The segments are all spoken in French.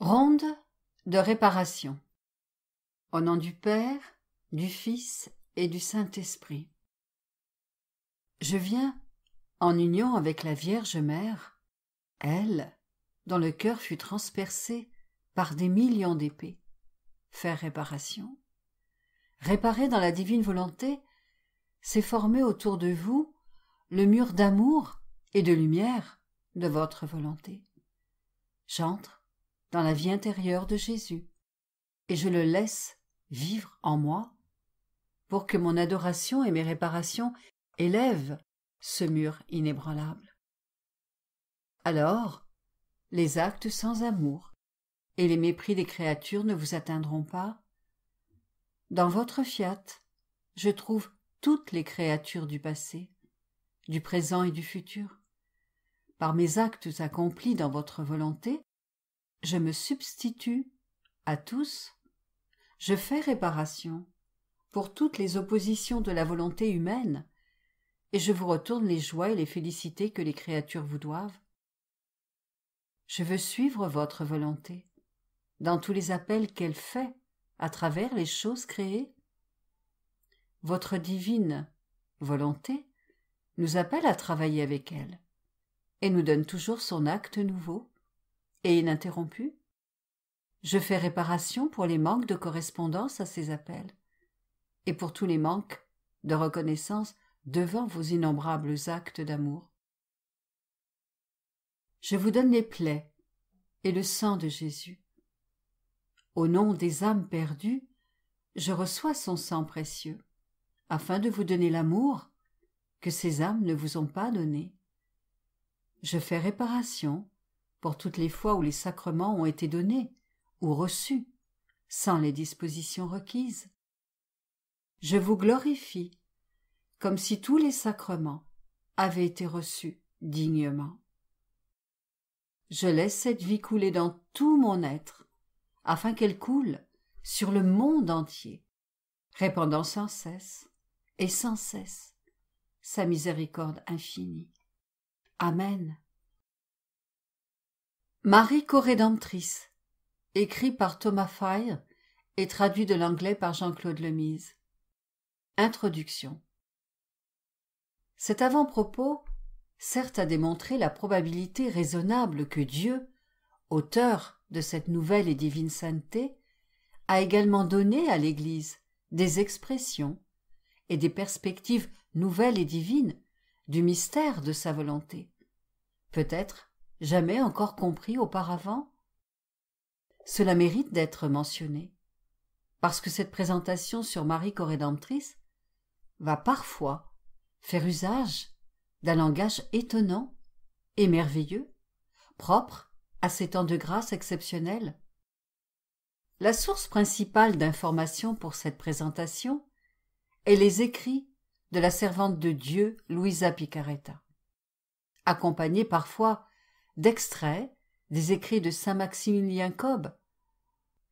Ronde de réparation. Au nom du Père, du Fils et du Saint-Esprit. Je viens, en union avec la Vierge Mère, elle, dont le cœur fut transpercé par des millions d'épées, faire réparation. Réparer dans la divine volonté, c'est former autour de vous le mur d'amour et de lumière de votre volonté. J'entre dans la vie intérieure de Jésus, et je le laisse vivre en moi pour que mon adoration et mes réparations élèvent ce mur inébranlable. Alors, les actes sans amour et les mépris des créatures ne vous atteindront pas. Dans votre fiat, je trouve toutes les créatures du passé, du présent et du futur. Par mes actes accomplis dans votre volonté, je me substitue à tous, je fais réparation pour toutes les oppositions de la volonté humaine, et je vous retourne les joies et les félicités que les créatures vous doivent. Je veux suivre votre volonté, dans tous les appels qu'elle fait à travers les choses créées. Votre divine volonté nous appelle à travailler avec elle, et nous donne toujours son acte nouveau et ininterrompue. Je fais réparation pour les manques de correspondance à ces appels, et pour tous les manques de reconnaissance devant vos innombrables actes d'amour. Je vous donne les plaies et le sang de Jésus. Au nom des âmes perdues, je reçois son sang précieux, afin de vous donner l'amour que ces âmes ne vous ont pas donné. Je fais réparation pour toutes les fois où les sacrements ont été donnés ou reçus, sans les dispositions requises. Je vous glorifie, comme si tous les sacrements avaient été reçus dignement. Je laisse cette vie couler dans tout mon être, afin qu'elle coule sur le monde entier, répandant sans cesse et sans cesse sa miséricorde infinie. Amen. Marie corédemptrice, écrit par Thomas Fire et traduit de l'anglais par Jean-Claude Lemise. Introduction. Cet avant-propos sert a démontré la probabilité raisonnable que Dieu, auteur de cette nouvelle et divine sainteté, a également donné à l'Église des expressions et des perspectives nouvelles et divines du mystère de sa volonté. Peut-être jamais encore compris auparavant Cela mérite d'être mentionné, parce que cette présentation sur Marie corédemptrice va parfois faire usage d'un langage étonnant et merveilleux, propre à ces temps de grâce exceptionnels. La source principale d'information pour cette présentation est les écrits de la servante de Dieu Louisa Picaretta, accompagnée parfois d'extraits des écrits de saint maximilien kolb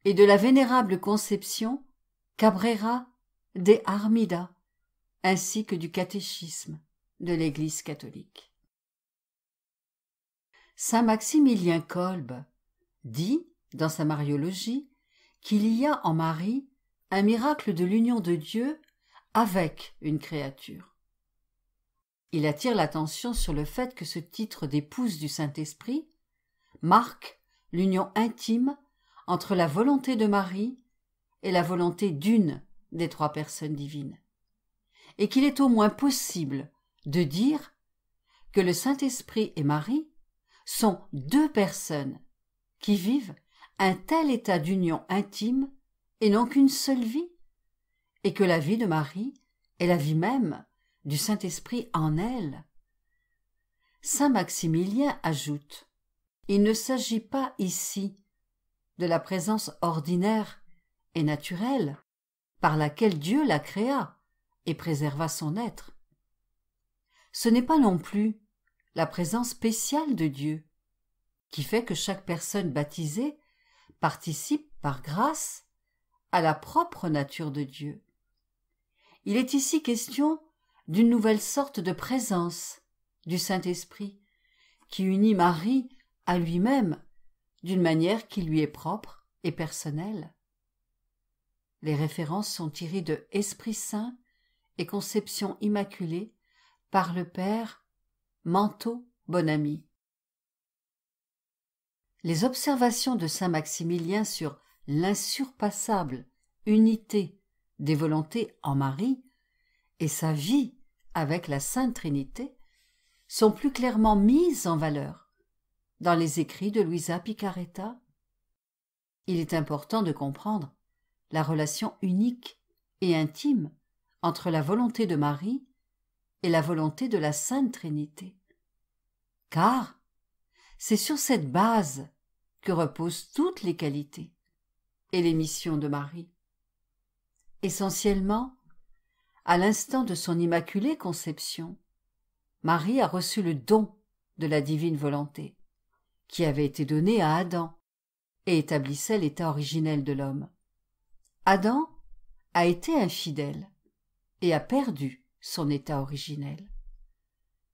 et de la vénérable conception cabrera de armida ainsi que du catéchisme de l'église catholique saint maximilien kolb dit dans sa mariologie qu'il y a en marie un miracle de l'union de dieu avec une créature il attire l'attention sur le fait que ce titre d'épouse du Saint-Esprit marque l'union intime entre la volonté de Marie et la volonté d'une des trois personnes divines, et qu'il est au moins possible de dire que le Saint-Esprit et Marie sont deux personnes qui vivent un tel état d'union intime et non qu'une seule vie, et que la vie de Marie est la vie même du Saint-Esprit en elle. Saint Maximilien ajoute Il ne s'agit pas ici de la présence ordinaire et naturelle par laquelle Dieu la créa et préserva son être. Ce n'est pas non plus la présence spéciale de Dieu qui fait que chaque personne baptisée participe par grâce à la propre nature de Dieu. Il est ici question d'une nouvelle sorte de présence du Saint-Esprit, qui unit Marie à lui-même d'une manière qui lui est propre et personnelle. Les références sont tirées de Esprit Saint et Conception Immaculée par le Père Manteau Bonami. Les observations de Saint Maximilien sur l'insurpassable unité des volontés en Marie et sa vie avec la Sainte Trinité, sont plus clairement mises en valeur dans les écrits de Luisa Picaretta. Il est important de comprendre la relation unique et intime entre la volonté de Marie et la volonté de la Sainte Trinité. Car c'est sur cette base que reposent toutes les qualités et les missions de Marie. Essentiellement, à l'instant de son immaculée conception, Marie a reçu le don de la divine volonté, qui avait été donnée à Adam et établissait l'état originel de l'homme. Adam a été infidèle et a perdu son état originel.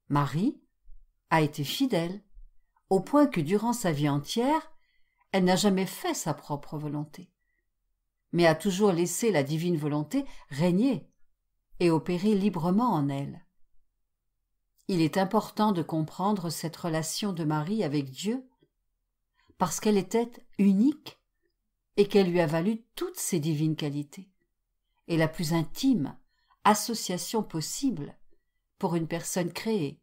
Marie a été fidèle, au point que durant sa vie entière, elle n'a jamais fait sa propre volonté, mais a toujours laissé la divine volonté régner et opérer librement en elle. Il est important de comprendre cette relation de Marie avec Dieu, parce qu'elle était unique et qu'elle lui a valu toutes ses divines qualités, et la plus intime association possible pour une personne créée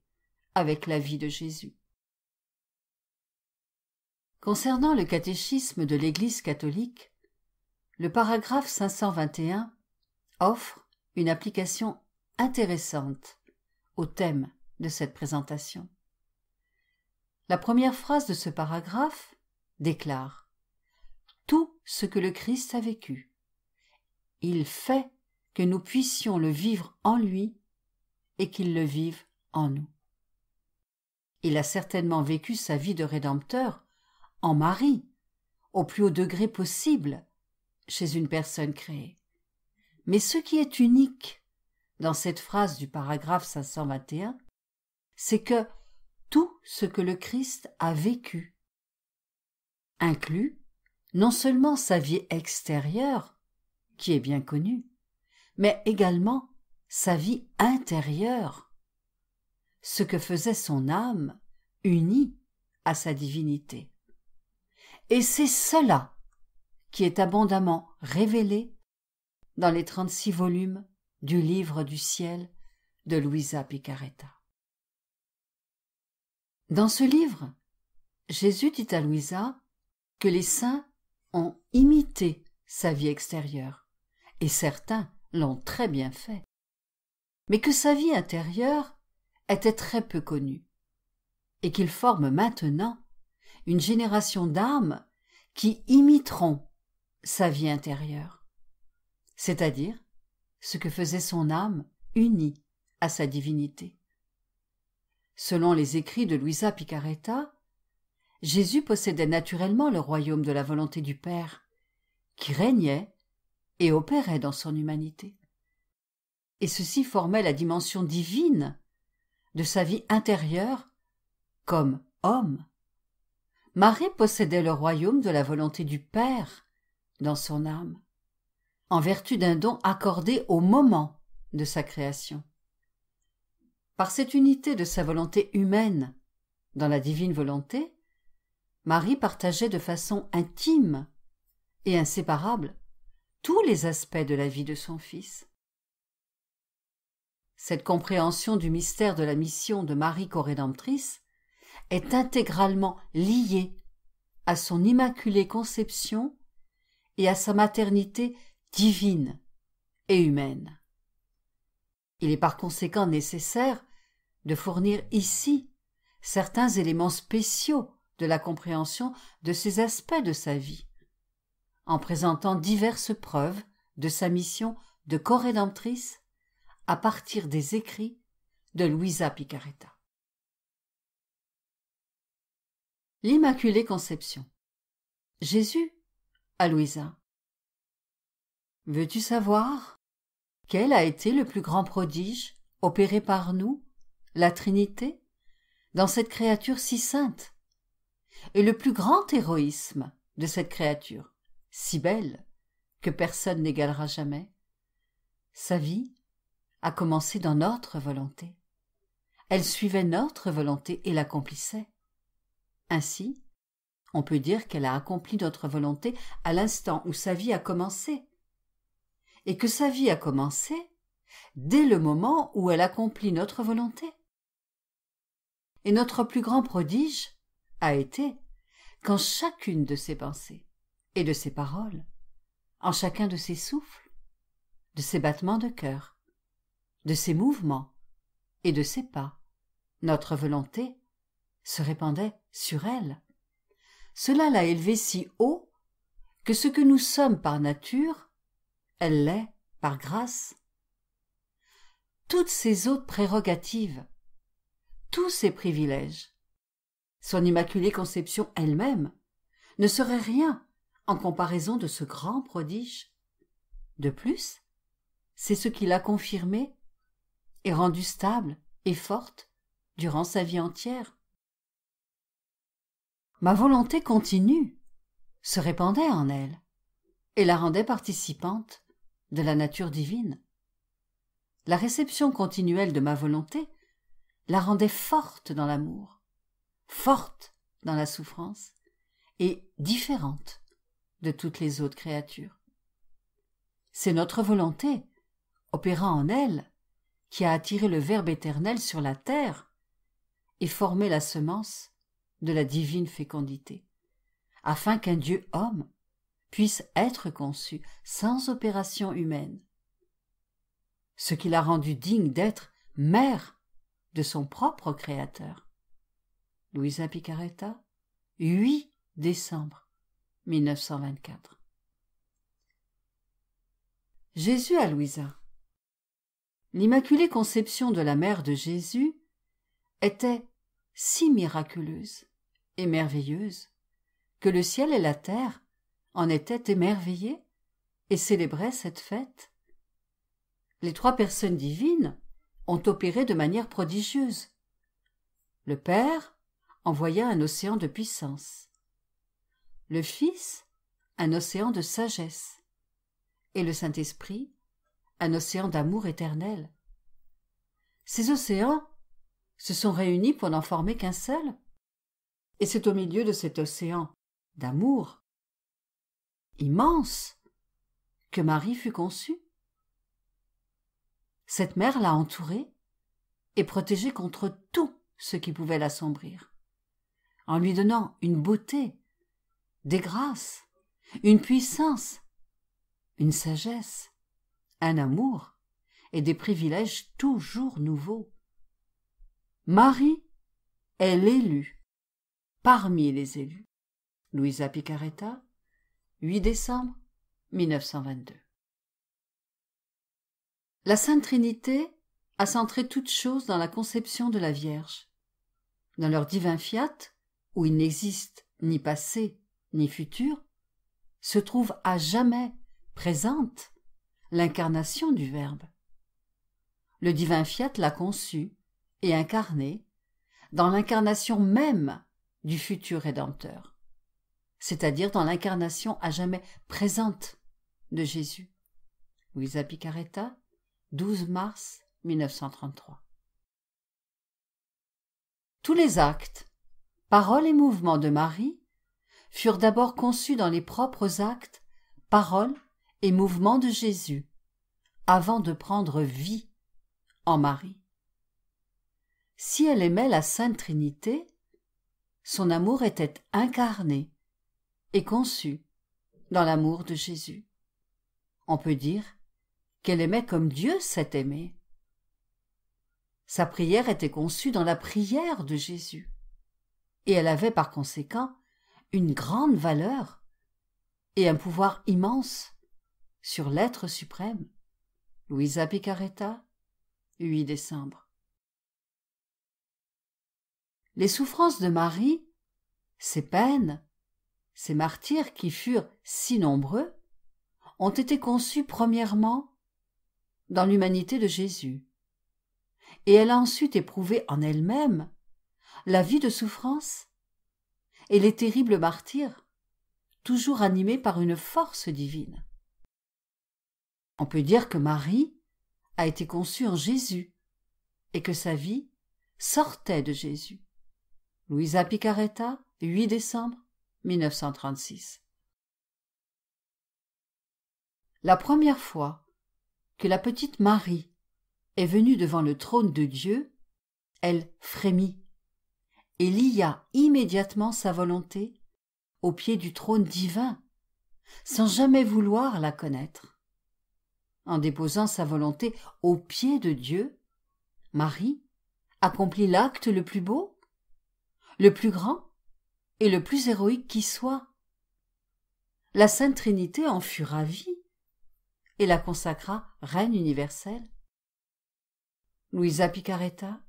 avec la vie de Jésus. Concernant le catéchisme de l'Église catholique, le paragraphe 521 offre une application intéressante au thème de cette présentation. La première phrase de ce paragraphe déclare Tout ce que le Christ a vécu, il fait que nous puissions le vivre en lui et qu'il le vive en nous. Il a certainement vécu sa vie de Rédempteur en Marie, au plus haut degré possible, chez une personne créée. Mais ce qui est unique dans cette phrase du paragraphe 521, c'est que tout ce que le Christ a vécu inclut non seulement sa vie extérieure, qui est bien connue, mais également sa vie intérieure, ce que faisait son âme unie à sa divinité. Et c'est cela qui est abondamment révélé dans les 36 volumes du livre du ciel de Louisa Picaretta. Dans ce livre, Jésus dit à Louisa que les saints ont imité sa vie extérieure, et certains l'ont très bien fait, mais que sa vie intérieure était très peu connue, et qu'il forme maintenant une génération d'âmes qui imiteront sa vie intérieure c'est-à-dire ce que faisait son âme unie à sa divinité. Selon les écrits de Luisa Picaretta, Jésus possédait naturellement le royaume de la volonté du Père, qui régnait et opérait dans son humanité. Et ceci formait la dimension divine de sa vie intérieure comme homme. Marie possédait le royaume de la volonté du Père dans son âme en vertu d'un don accordé au moment de sa création. Par cette unité de sa volonté humaine dans la divine volonté, Marie partageait de façon intime et inséparable tous les aspects de la vie de son Fils. Cette compréhension du mystère de la mission de Marie corédemptrice est intégralement liée à son immaculée conception et à sa maternité divine et humaine. Il est par conséquent nécessaire de fournir ici certains éléments spéciaux de la compréhension de ces aspects de sa vie, en présentant diverses preuves de sa mission de corédemptrice à partir des écrits de Louisa Picaretta. L'Immaculée Conception Jésus à Louisa Veux-tu savoir Quel a été le plus grand prodige opéré par nous, la Trinité, dans cette créature si sainte Et le plus grand héroïsme de cette créature, si belle, que personne n'égalera jamais Sa vie a commencé dans notre volonté. Elle suivait notre volonté et l'accomplissait. Ainsi, on peut dire qu'elle a accompli notre volonté à l'instant où sa vie a commencé et que sa vie a commencé dès le moment où elle accomplit notre volonté. Et notre plus grand prodige a été qu'en chacune de ses pensées et de ses paroles, en chacun de ses souffles, de ses battements de cœur, de ses mouvements et de ses pas, notre volonté se répandait sur elle. Cela l'a élevée si haut que ce que nous sommes par nature elle l'est par grâce. Toutes ses autres prérogatives, tous ses privilèges, son immaculée conception elle-même, ne seraient rien en comparaison de ce grand prodige. De plus, c'est ce qui l'a confirmée et rendue stable et forte durant sa vie entière. Ma volonté continue se répandait en elle et la rendait participante de la nature divine. La réception continuelle de ma volonté la rendait forte dans l'amour, forte dans la souffrance et différente de toutes les autres créatures. C'est notre volonté, opérant en elle, qui a attiré le Verbe éternel sur la terre et formé la semence de la divine fécondité, afin qu'un Dieu homme puisse être conçue sans opération humaine. Ce qui l'a rendue digne d'être mère de son propre créateur. Louisa Picaretta, 8 décembre 1924. Jésus à Louisa. L'Immaculée Conception de la Mère de Jésus était si miraculeuse et merveilleuse que le ciel et la terre en étaient émerveillés et célébraient cette fête. Les trois personnes divines ont opéré de manière prodigieuse. Le Père envoya un océan de puissance, le Fils un océan de sagesse, et le Saint-Esprit un océan d'amour éternel. Ces océans se sont réunis pour n'en former qu'un seul. Et c'est au milieu de cet océan d'amour immense que Marie fut conçue. Cette mère l'a entourée et protégée contre tout ce qui pouvait l'assombrir, en lui donnant une beauté, des grâces, une puissance, une sagesse, un amour et des privilèges toujours nouveaux. Marie est l'élue parmi les élus. Louisa Picaretta 8 décembre 1922. La Sainte Trinité a centré toute chose dans la conception de la Vierge. Dans leur divin fiat, où il n'existe ni passé ni futur, se trouve à jamais présente l'incarnation du Verbe. Le divin fiat l'a conçu et incarné dans l'incarnation même du futur Rédempteur c'est-à-dire dans l'incarnation à jamais présente de Jésus. Louisa Picaretta, 12 mars 1933. Tous les actes, paroles et mouvements de Marie furent d'abord conçus dans les propres actes, paroles et mouvements de Jésus, avant de prendre vie en Marie. Si elle aimait la Sainte Trinité, son amour était incarné est conçue dans l'amour de Jésus. On peut dire qu'elle aimait comme Dieu s'est aimé. Sa prière était conçue dans la prière de Jésus, et elle avait par conséquent une grande valeur et un pouvoir immense sur l'être suprême. Louisa Picaretta, 8 décembre. Les souffrances de Marie, ses peines, ces martyrs qui furent si nombreux ont été conçus premièrement dans l'humanité de Jésus, et elle a ensuite éprouvé en elle-même la vie de souffrance et les terribles martyrs, toujours animés par une force divine. On peut dire que Marie a été conçue en Jésus et que sa vie sortait de Jésus. Louisa Picaretta, 8 décembre la première fois que la petite Marie est venue devant le trône de Dieu, elle frémit et lia immédiatement sa volonté au pied du trône divin, sans jamais vouloir la connaître. En déposant sa volonté au pied de Dieu, Marie accomplit l'acte le plus beau, le plus grand, et le plus héroïque qui soit. La Sainte Trinité en fut ravie et la consacra reine universelle. Louisa Picaretta,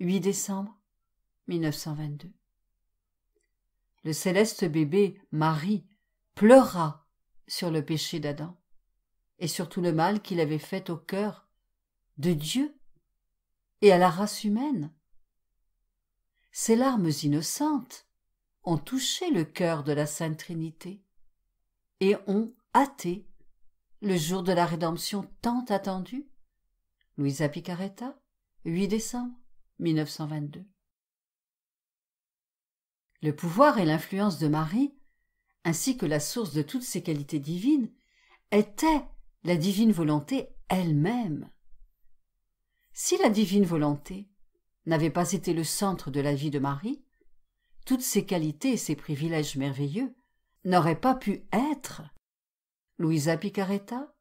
8 décembre 1922. Le céleste bébé, Marie, pleura sur le péché d'Adam et sur tout le mal qu'il avait fait au cœur de Dieu et à la race humaine. Ses larmes innocentes ont touché le cœur de la Sainte Trinité et ont hâté le jour de la rédemption tant attendue Luisa Picaretta, 8 décembre 1922. Le pouvoir et l'influence de Marie, ainsi que la source de toutes ses qualités divines, étaient la divine volonté elle-même. Si la divine volonté n'avait pas été le centre de la vie de Marie, toutes ces qualités et ces privilèges merveilleux, n'auraient pas pu être Louisa Picaretta,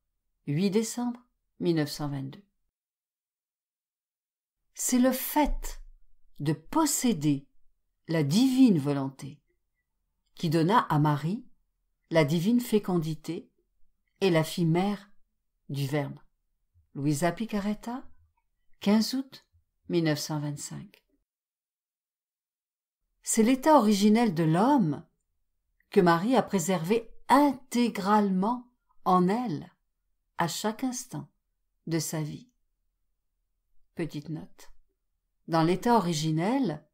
8 décembre 1922. C'est le fait de posséder la divine volonté qui donna à Marie la divine fécondité et la fille mère du Verbe. Louisa Picaretta, 15 août 1925 c'est l'état originel de l'homme que Marie a préservé intégralement en elle à chaque instant de sa vie. Petite note. Dans l'état originel,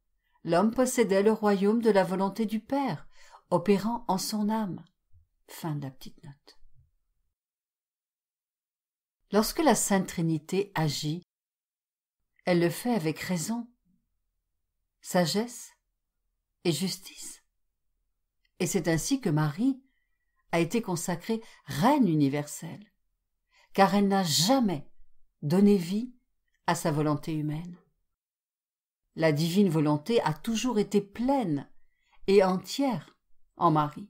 l'homme possédait le royaume de la volonté du Père, opérant en son âme. Fin de la petite note. Lorsque la Sainte Trinité agit, elle le fait avec raison, sagesse et justice. Et c'est ainsi que Marie a été consacrée reine universelle, car elle n'a jamais donné vie à sa volonté humaine. La divine volonté a toujours été pleine et entière en Marie.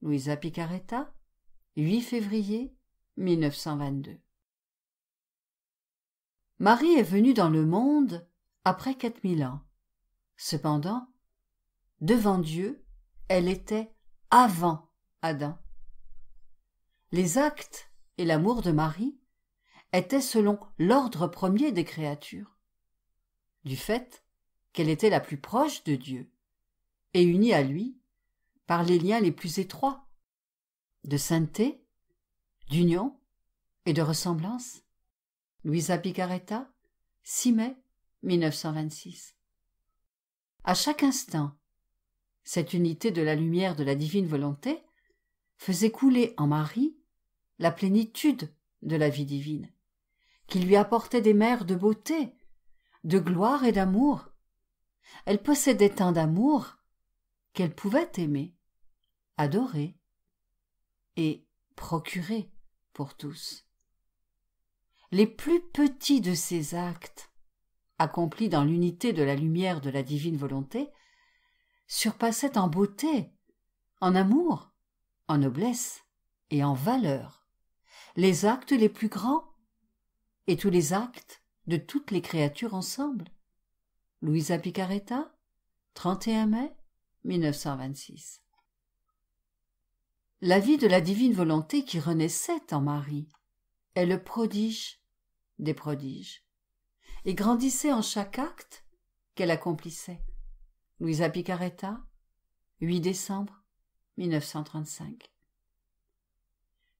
Louisa Picaretta, 8 février 1922. Marie est venue dans le monde après mille ans. Cependant, devant Dieu, elle était avant Adam. Les actes et l'amour de Marie étaient selon l'ordre premier des créatures, du fait qu'elle était la plus proche de Dieu, et unie à lui par les liens les plus étroits, de sainteté, d'union et de ressemblance. Luisa Picaretta, 6 mai 1926. À chaque instant cette unité de la lumière de la divine volonté, faisait couler en Marie la plénitude de la vie divine, qui lui apportait des mers de beauté, de gloire et d'amour. Elle possédait tant d'amour qu'elle pouvait aimer, adorer et procurer pour tous. Les plus petits de ces actes, accomplis dans l'unité de la lumière de la divine volonté, surpassait en beauté, en amour, en noblesse et en valeur les actes les plus grands et tous les actes de toutes les créatures ensemble. Louisa Picaretta, 31 mai 1926. La vie de la divine volonté qui renaissait en Marie est le prodige des prodiges et grandissait en chaque acte qu'elle accomplissait. Louisa Picaretta, 8 décembre 1935.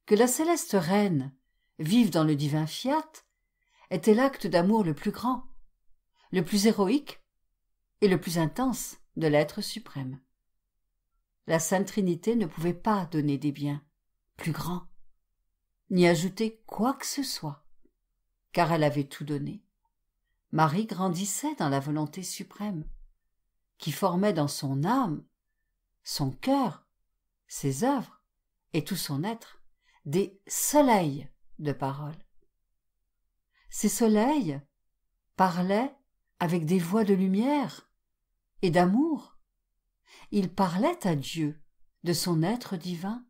Que la céleste reine vive dans le divin fiat était l'acte d'amour le plus grand, le plus héroïque et le plus intense de l'être suprême. La Sainte Trinité ne pouvait pas donner des biens plus grands, ni ajouter quoi que ce soit, car elle avait tout donné. Marie grandissait dans la volonté suprême qui formait dans son âme, son cœur, ses œuvres et tout son être des soleils de paroles. Ces soleils parlaient avec des voix de lumière et d'amour. Ils parlaient à Dieu de son être divin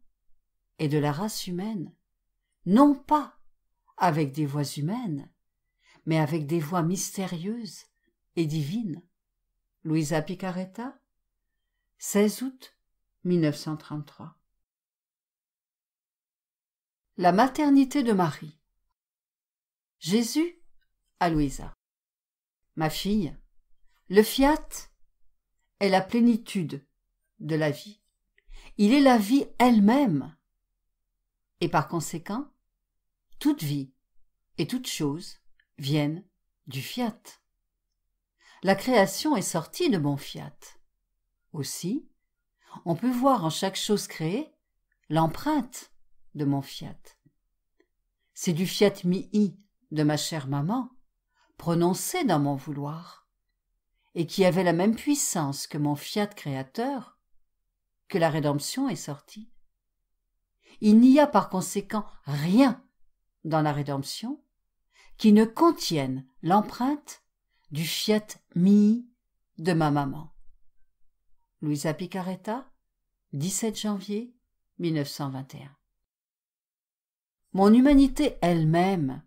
et de la race humaine, non pas avec des voix humaines, mais avec des voix mystérieuses et divines. Louisa Picaretta, 16 août 1933. La maternité de Marie. Jésus à Louisa. Ma fille, le fiat est la plénitude de la vie. Il est la vie elle-même. Et par conséquent, toute vie et toute chose viennent du fiat la création est sortie de mon fiat. Aussi, on peut voir en chaque chose créée l'empreinte de mon fiat. C'est du fiat mi i de ma chère maman, prononcé dans mon vouloir, et qui avait la même puissance que mon fiat créateur, que la rédemption est sortie. Il n'y a par conséquent rien dans la rédemption qui ne contienne l'empreinte du Fiat mi de ma maman. Luisa Picaretta, 17 janvier 1921. Mon humanité elle-même,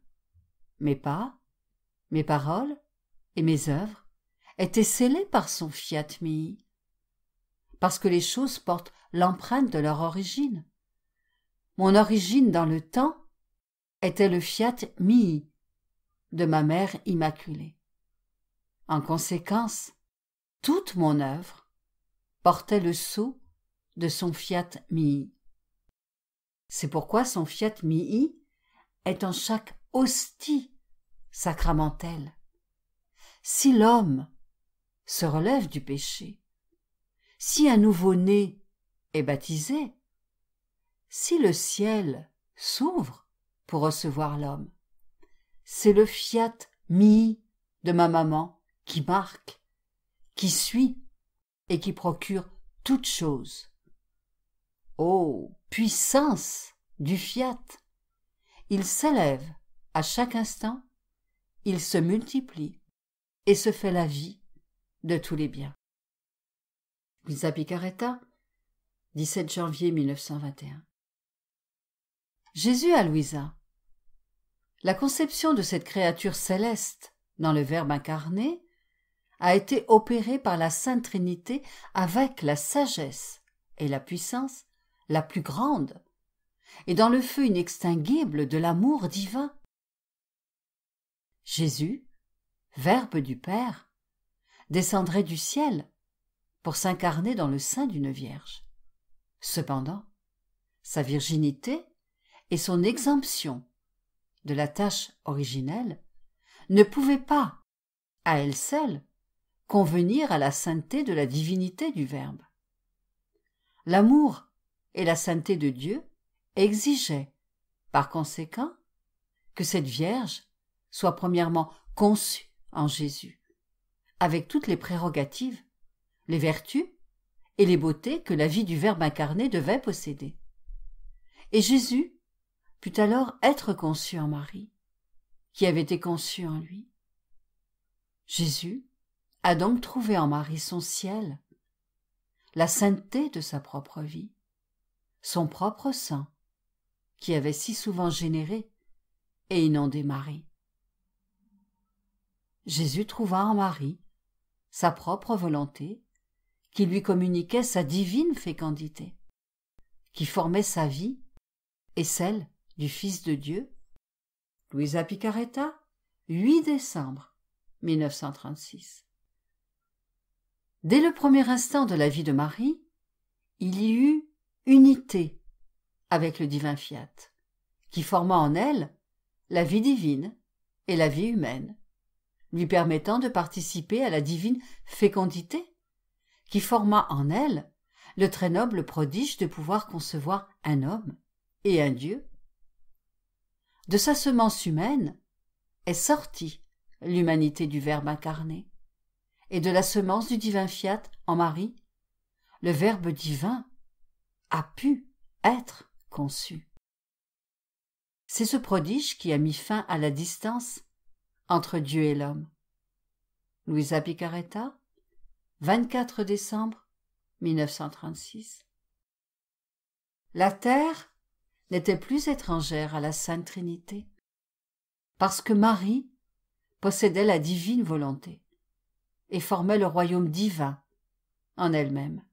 mes pas, mes paroles et mes œuvres étaient scellées par son Fiat mi, parce que les choses portent l'empreinte de leur origine. Mon origine dans le temps était le Fiat mi de ma mère immaculée. En conséquence, toute mon œuvre portait le sceau de son Fiat Mii. C'est pourquoi son Fiat Mii est en chaque hostie sacramentelle. Si l'homme se relève du péché, si un nouveau-né est baptisé, si le ciel s'ouvre pour recevoir l'homme, c'est le Fiat Mii de ma maman qui marque, qui suit et qui procure toutes choses. Ô oh, puissance du fiat Il s'élève à chaque instant, il se multiplie et se fait la vie de tous les biens. Lisa Picaretta, 17 janvier 1921. Jésus à Louisa. La conception de cette créature céleste dans le Verbe incarné a été opéré par la Sainte Trinité avec la sagesse et la puissance la plus grande, et dans le feu inextinguible de l'amour divin. Jésus, Verbe du Père, descendrait du ciel pour s'incarner dans le sein d'une vierge. Cependant, sa virginité et son exemption de la tâche originelle ne pouvaient pas, à elle seule, convenir à la sainteté de la divinité du Verbe. L'amour et la sainteté de Dieu exigeaient, par conséquent, que cette Vierge soit premièrement conçue en Jésus, avec toutes les prérogatives, les vertus et les beautés que la vie du Verbe incarné devait posséder. Et Jésus put alors être conçu en Marie, qui avait été conçue en lui. Jésus a donc trouvé en Marie son ciel, la sainteté de sa propre vie, son propre sang, qui avait si souvent généré et inondé Marie. Jésus trouva en Marie sa propre volonté, qui lui communiquait sa divine fécondité, qui formait sa vie et celle du Fils de Dieu. Louisa Picaretta, 8 décembre 1936. Dès le premier instant de la vie de Marie, il y eut unité avec le divin fiat, qui forma en elle la vie divine et la vie humaine, lui permettant de participer à la divine fécondité, qui forma en elle le très noble prodige de pouvoir concevoir un homme et un Dieu. De sa semence humaine est sortie l'humanité du Verbe incarné, et de la semence du divin fiat en Marie, le Verbe divin a pu être conçu. C'est ce prodige qui a mis fin à la distance entre Dieu et l'homme. Louisa Picaretta, 24 décembre 1936. La terre n'était plus étrangère à la Sainte Trinité, parce que Marie possédait la divine volonté et formait le royaume divin en elle-même,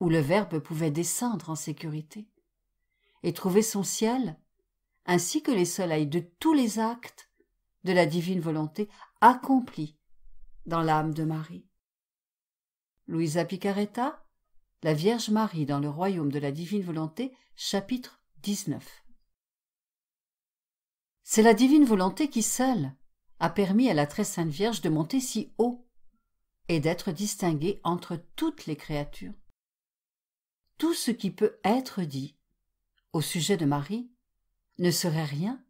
où le Verbe pouvait descendre en sécurité et trouver son ciel, ainsi que les soleils de tous les actes de la divine volonté accomplis dans l'âme de Marie. Louisa Picaretta, La Vierge Marie dans le royaume de la divine volonté, chapitre 19. C'est la divine volonté qui seule a permis à la très sainte Vierge de monter si haut et d'être distinguée entre toutes les créatures. Tout ce qui peut être dit au sujet de Marie ne serait rien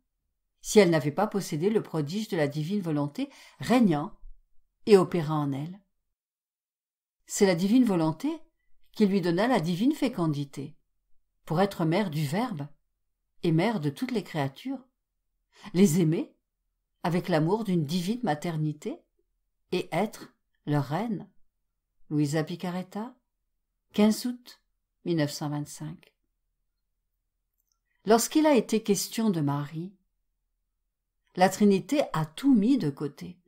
si elle n'avait pas possédé le prodige de la divine volonté régnant et opérant en elle. C'est la divine volonté qui lui donna la divine fécondité pour être mère du Verbe et mère de toutes les créatures, les aimer avec l'amour d'une divine maternité et être leur reine, Louisa Picaretta, 15 août 1925. Lorsqu'il a été question de Marie, la Trinité a tout mis de côté,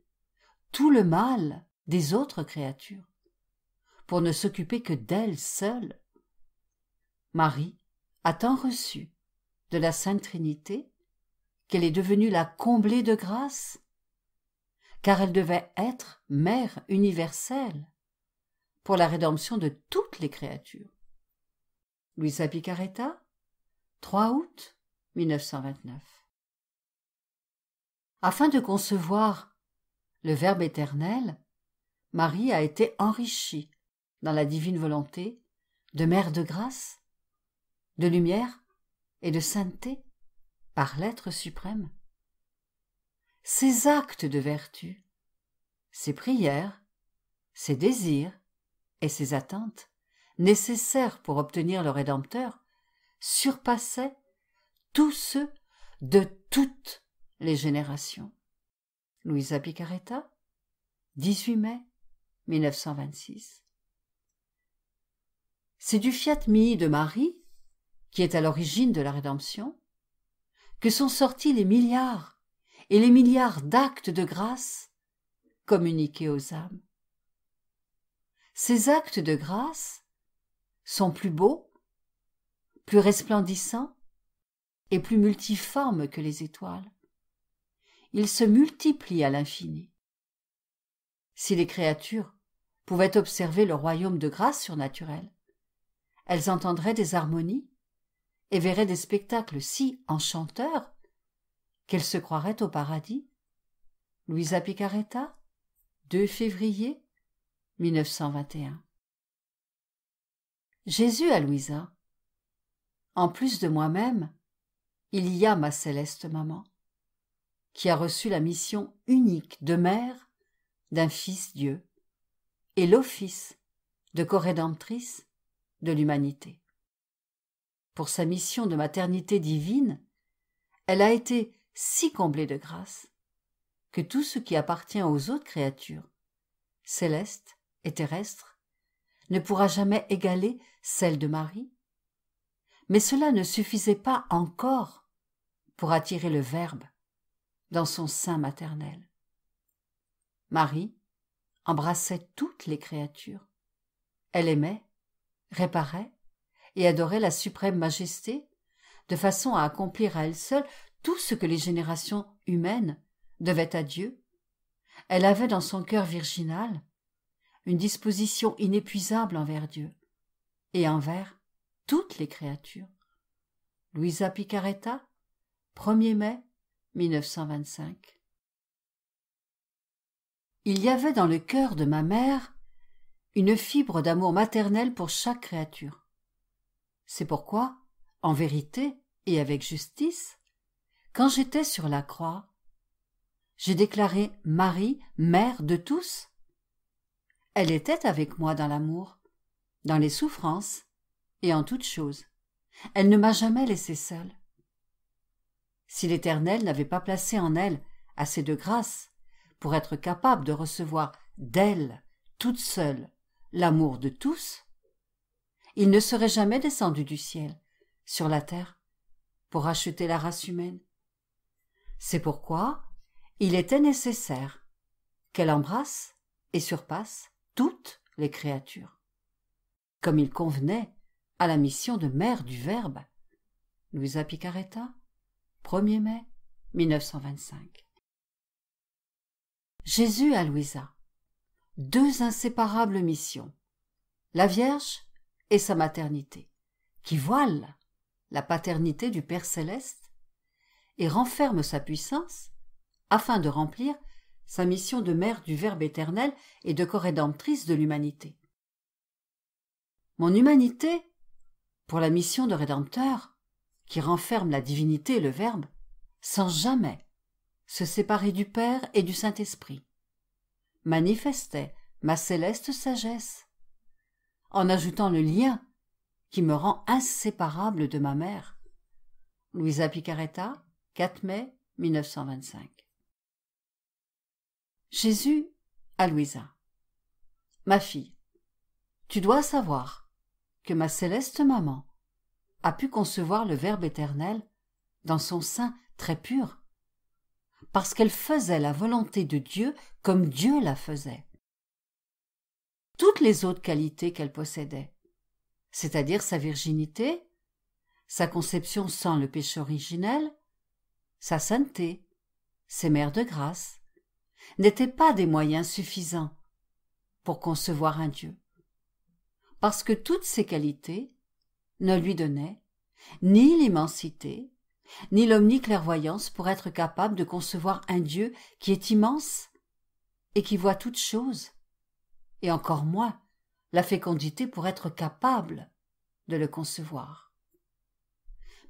tout le mal des autres créatures, pour ne s'occuper que d'elle seule. Marie a tant reçu de la Sainte Trinité qu'elle est devenue la comblée de grâce car elle devait être mère universelle pour la rédemption de toutes les créatures. Luisa Picaretta, 3 août 1929. Afin de concevoir le Verbe éternel, Marie a été enrichie dans la divine volonté de mère de grâce, de lumière et de sainteté par l'être suprême ses actes de vertu, ses prières, ses désirs et ses attentes, nécessaires pour obtenir le Rédempteur, surpassaient tous ceux de toutes les générations. Louisa Picaretta, 18 mai 1926. C'est du Fiat mihi de Marie, qui est à l'origine de la rédemption, que sont sortis les milliards et les milliards d'actes de grâce communiqués aux âmes. Ces actes de grâce sont plus beaux, plus resplendissants et plus multiformes que les étoiles. Ils se multiplient à l'infini. Si les créatures pouvaient observer le royaume de grâce surnaturelle, elles entendraient des harmonies et verraient des spectacles si enchanteurs qu'elle se croirait au paradis Louisa Picaretta 2 février 1921 Jésus à Louisa En plus de moi-même, il y a ma céleste maman qui a reçu la mission unique de mère d'un fils Dieu et l'office de corédemptrice de l'humanité. Pour sa mission de maternité divine, elle a été si comblée de grâce que tout ce qui appartient aux autres créatures, célestes et terrestres, ne pourra jamais égaler celle de Marie. Mais cela ne suffisait pas encore pour attirer le Verbe dans son sein maternel. Marie embrassait toutes les créatures. Elle aimait, réparait et adorait la suprême majesté, de façon à accomplir à elle seule tout ce que les générations humaines devaient à Dieu. Elle avait dans son cœur virginal une disposition inépuisable envers Dieu et envers toutes les créatures. Louisa Picaretta, 1er mai 1925. Il y avait dans le cœur de ma mère une fibre d'amour maternel pour chaque créature. C'est pourquoi, en vérité et avec justice, quand j'étais sur la croix, j'ai déclaré Marie, mère de tous. Elle était avec moi dans l'amour, dans les souffrances et en toutes choses. Elle ne m'a jamais laissée seule. Si l'Éternel n'avait pas placé en elle assez de grâce pour être capable de recevoir d'elle, toute seule, l'amour de tous, il ne serait jamais descendu du ciel, sur la terre, pour acheter la race humaine. C'est pourquoi il était nécessaire qu'elle embrasse et surpasse toutes les créatures, comme il convenait à la mission de mère du Verbe. Louisa Picaretta, 1er mai 1925. Jésus à Louisa. Deux inséparables missions. La Vierge et sa maternité, qui voilent la paternité du Père céleste et renferme sa puissance, afin de remplir sa mission de mère du Verbe éternel et de corédemptrice de l'humanité. Mon humanité, pour la mission de Rédempteur, qui renferme la divinité et le Verbe, sans jamais se séparer du Père et du Saint-Esprit, manifestait ma céleste sagesse, en ajoutant le lien qui me rend inséparable de ma mère. Louisa Picaretta, 4 mai 1925. Jésus à Louisa. Ma fille, tu dois savoir que ma céleste maman a pu concevoir le Verbe éternel dans son sein très pur, parce qu'elle faisait la volonté de Dieu comme Dieu la faisait. Toutes les autres qualités qu'elle possédait, c'est-à-dire sa virginité, sa conception sans le péché originel, sa sainteté, ses mères de grâce, n'étaient pas des moyens suffisants pour concevoir un Dieu, parce que toutes ces qualités ne lui donnaient ni l'immensité, ni l'omniclairvoyance pour être capable de concevoir un Dieu qui est immense et qui voit toutes choses, et encore moins la fécondité pour être capable de le concevoir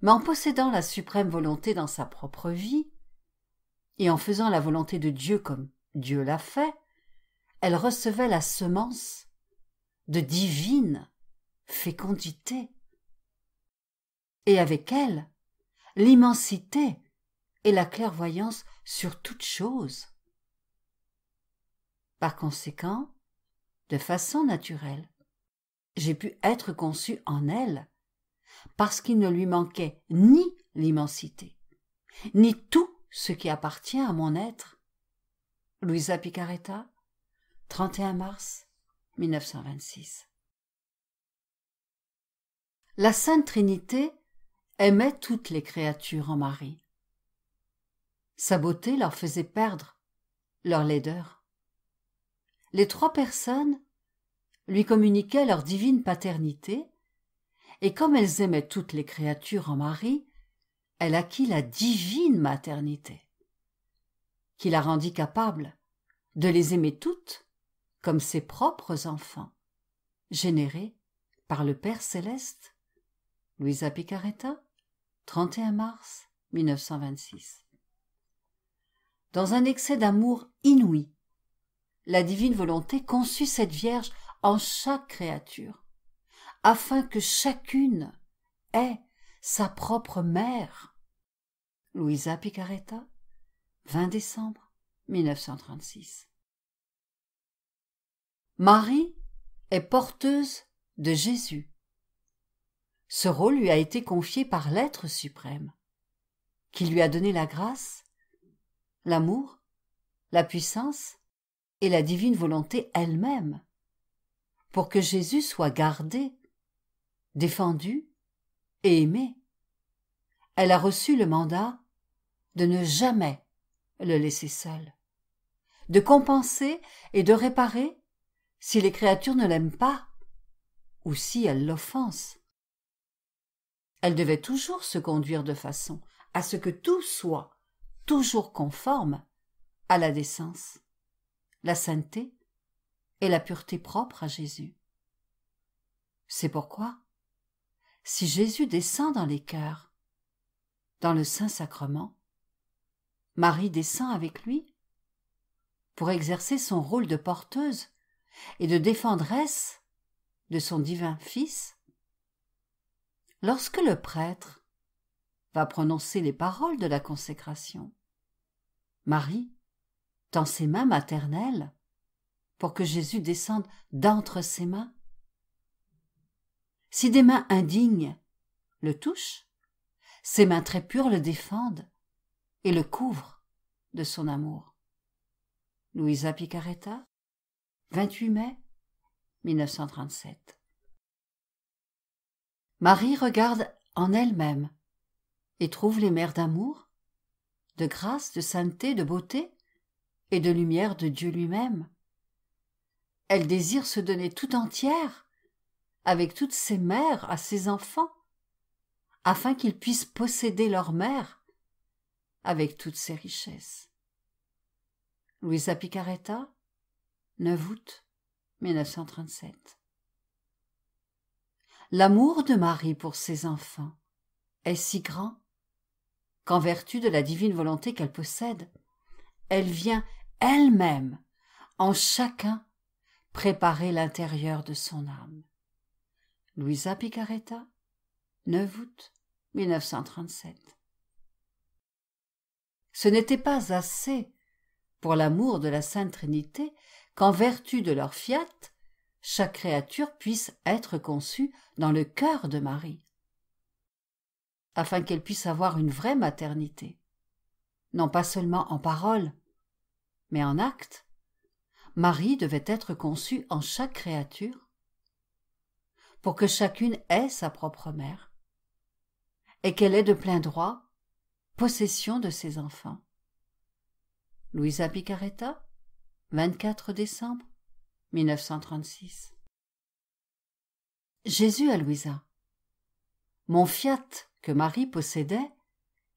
mais en possédant la suprême volonté dans sa propre vie, et en faisant la volonté de Dieu comme Dieu l'a fait, elle recevait la semence de divine fécondité. Et avec elle, l'immensité et la clairvoyance sur toute chose. Par conséquent, de façon naturelle, j'ai pu être conçu en elle parce qu'il ne lui manquait ni l'immensité, ni tout ce qui appartient à mon être. Louisa Picaretta, 31 mars 1926. La Sainte Trinité aimait toutes les créatures en Marie. Sa beauté leur faisait perdre leur laideur. Les trois personnes lui communiquaient leur divine paternité et comme elles aimaient toutes les créatures en Marie, elle acquit la divine maternité, qui la rendit capable de les aimer toutes comme ses propres enfants, générés par le Père céleste. Luisa Picaretta, 31 mars 1926. Dans un excès d'amour inouï, la divine volonté conçut cette Vierge en chaque créature afin que chacune ait sa propre mère. Louisa Picaretta, 20 décembre 1936. Marie est porteuse de Jésus. Ce rôle lui a été confié par l'être suprême, qui lui a donné la grâce, l'amour, la puissance et la divine volonté elle-même, pour que Jésus soit gardé défendue et aimée. Elle a reçu le mandat de ne jamais le laisser seul, de compenser et de réparer si les créatures ne l'aiment pas ou si elles l'offensent. Elle devait toujours se conduire de façon à ce que tout soit toujours conforme à la décence, la sainteté et la pureté propre à Jésus. C'est pourquoi si Jésus descend dans les cœurs, dans le Saint-Sacrement Marie descend avec lui pour exercer son rôle de porteuse et de défendresse de son divin Fils Lorsque le prêtre va prononcer les paroles de la consécration, Marie tend ses mains maternelles pour que Jésus descende d'entre ses mains si des mains indignes le touchent, ses mains très pures le défendent et le couvrent de son amour. Louisa Picaretta, 28 mai 1937. Marie regarde en elle-même et trouve les mères d'amour, de grâce, de sainteté, de beauté et de lumière de Dieu lui-même. Elle désire se donner tout entière avec toutes ses mères à ses enfants, afin qu'ils puissent posséder leur mère avec toutes ses richesses. Louisa Picaretta, 9 août 1937. L'amour de Marie pour ses enfants est si grand qu'en vertu de la divine volonté qu'elle possède, elle vient elle-même en chacun préparer l'intérieur de son âme. Louisa Picaretta, 9 août 1937. Ce n'était pas assez pour l'amour de la Sainte Trinité qu'en vertu de leur fiat, chaque créature puisse être conçue dans le cœur de Marie, afin qu'elle puisse avoir une vraie maternité, non pas seulement en parole, mais en acte. Marie devait être conçue en chaque créature pour que chacune ait sa propre mère, et qu'elle ait de plein droit possession de ses enfants. Louisa Picaretta, 24 décembre 1936. Jésus à Louisa. Mon fiat que Marie possédait